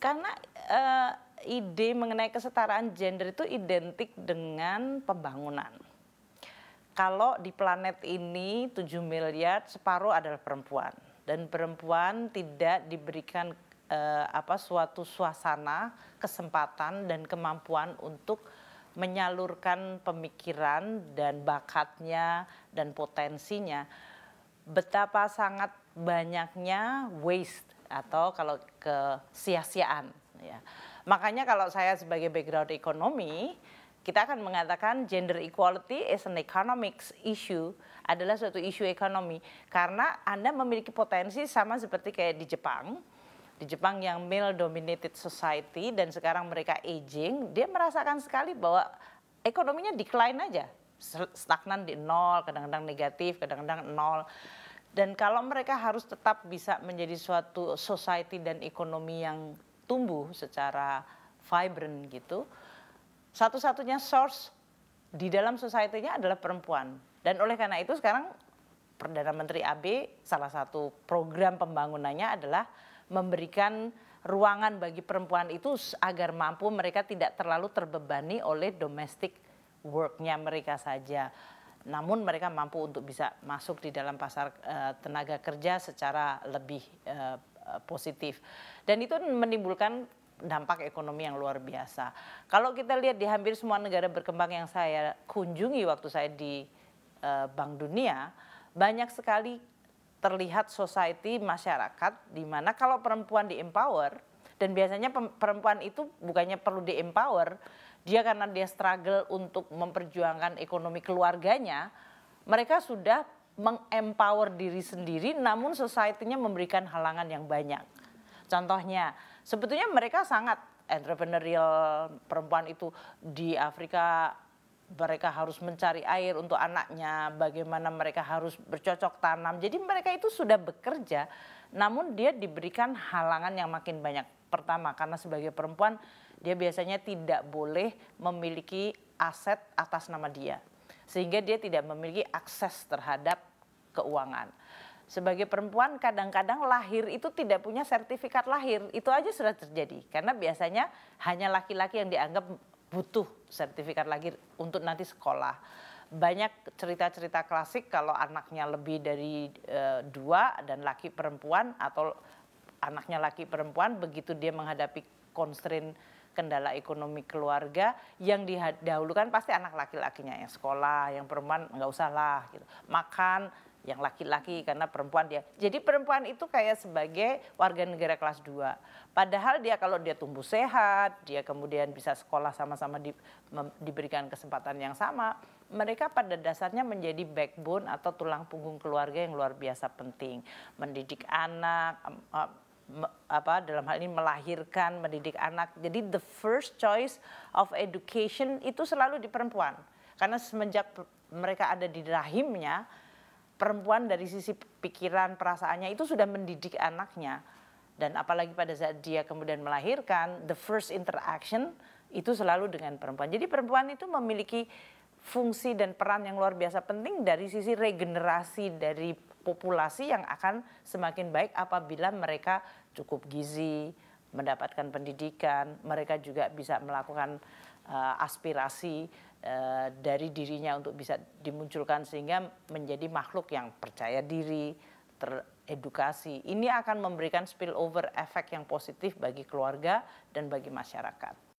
Karena uh, ide mengenai kesetaraan gender itu identik dengan pembangunan. Kalau di planet ini 7 miliar separuh adalah perempuan dan perempuan tidak diberikan uh, apa suatu suasana, kesempatan dan kemampuan untuk menyalurkan pemikiran dan bakatnya dan potensinya. Betapa sangat banyaknya waste atau kalau kesia-siaan. Ya. Makanya kalau saya sebagai background ekonomi, kita akan mengatakan gender equality is an economics issue adalah suatu isu ekonomi karena Anda memiliki potensi sama seperti kayak di Jepang. Di Jepang yang male dominated society dan sekarang mereka aging, dia merasakan sekali bahwa ekonominya decline aja, stagnan di nol, kadang-kadang negatif, kadang-kadang nol. Dan kalau mereka harus tetap bisa menjadi suatu society dan ekonomi yang tumbuh secara vibrant gitu, satu-satunya source di dalam society-nya adalah perempuan. Dan oleh karena itu sekarang Perdana Menteri AB salah satu program pembangunannya adalah memberikan ruangan bagi perempuan itu agar mampu mereka tidak terlalu terbebani oleh domestic worknya mereka saja namun mereka mampu untuk bisa masuk di dalam pasar uh, tenaga kerja secara lebih uh, positif. Dan itu menimbulkan dampak ekonomi yang luar biasa. Kalau kita lihat di hampir semua negara berkembang yang saya kunjungi waktu saya di uh, Bank Dunia, banyak sekali terlihat society masyarakat di mana kalau perempuan di empower dan biasanya perempuan itu bukannya perlu di empower dia karena dia struggle untuk memperjuangkan ekonomi keluarganya mereka sudah mengempower diri sendiri namun society-nya memberikan halangan yang banyak contohnya sebetulnya mereka sangat entrepreneurial perempuan itu di Afrika mereka harus mencari air untuk anaknya, bagaimana mereka harus bercocok tanam. Jadi mereka itu sudah bekerja, namun dia diberikan halangan yang makin banyak. Pertama, karena sebagai perempuan dia biasanya tidak boleh memiliki aset atas nama dia. Sehingga dia tidak memiliki akses terhadap keuangan. Sebagai perempuan kadang-kadang lahir itu tidak punya sertifikat lahir. Itu aja sudah terjadi. Karena biasanya hanya laki-laki yang dianggap butuh sertifikat lahir untuk nanti sekolah banyak cerita-cerita klasik kalau anaknya lebih dari e, dua dan laki perempuan atau anaknya laki perempuan begitu dia menghadapi constraint kendala ekonomi keluarga yang didahulukan pasti anak laki-lakinya yang sekolah, yang perempuan nggak usah lah gitu. Makan yang laki-laki karena perempuan dia. Jadi perempuan itu kayak sebagai warga negara kelas 2. Padahal dia kalau dia tumbuh sehat, dia kemudian bisa sekolah sama-sama di, diberikan kesempatan yang sama, mereka pada dasarnya menjadi backbone atau tulang punggung keluarga yang luar biasa penting. Mendidik anak, apa dalam hal ini melahirkan, mendidik anak. Jadi the first choice of education itu selalu di perempuan. Karena semenjak mereka ada di rahimnya, perempuan dari sisi pikiran, perasaannya itu sudah mendidik anaknya. Dan apalagi pada saat dia kemudian melahirkan, the first interaction itu selalu dengan perempuan. Jadi perempuan itu memiliki fungsi dan peran yang luar biasa penting dari sisi regenerasi dari populasi yang akan semakin baik apabila mereka cukup gizi, mendapatkan pendidikan, mereka juga bisa melakukan uh, aspirasi uh, dari dirinya untuk bisa dimunculkan sehingga menjadi makhluk yang percaya diri, teredukasi. Ini akan memberikan spillover efek yang positif bagi keluarga dan bagi masyarakat.